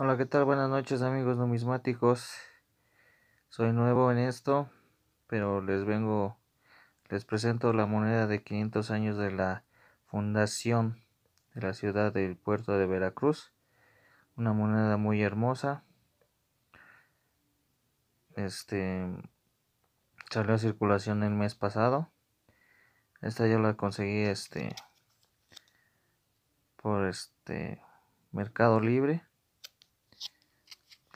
Hola, ¿qué tal? Buenas noches amigos numismáticos. Soy nuevo en esto, pero les vengo, les presento la moneda de 500 años de la fundación de la ciudad del puerto de Veracruz. Una moneda muy hermosa. Este salió a circulación el mes pasado. Esta yo la conseguí este por este Mercado Libre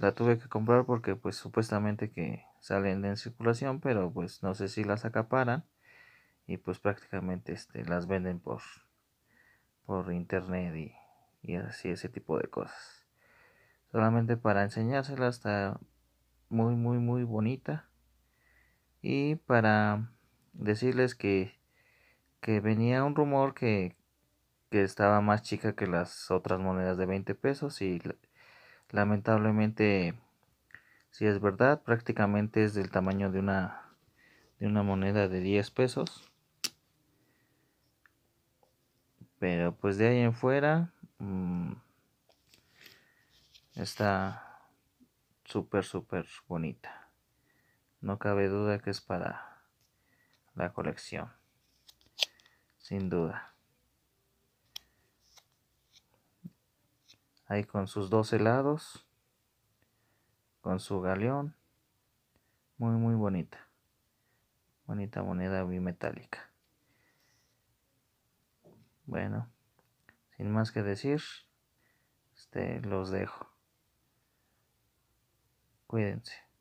la tuve que comprar porque pues supuestamente que salen en circulación, pero pues no sé si las acaparan y pues prácticamente este, las venden por, por internet y, así ese tipo de cosas. Solamente para enseñársela está muy muy muy bonita y para decirles que, que venía un rumor que, que estaba más chica que las otras monedas de 20 pesos y lamentablemente si es verdad prácticamente es del tamaño de una de una moneda de 10 pesos pero pues de ahí en fuera mm, está súper súper bonita no cabe duda que es para la colección sin duda ahí con sus dos helados, con su galeón, muy muy bonita, bonita moneda bimetálica. Bueno, sin más que decir, este, los dejo. Cuídense.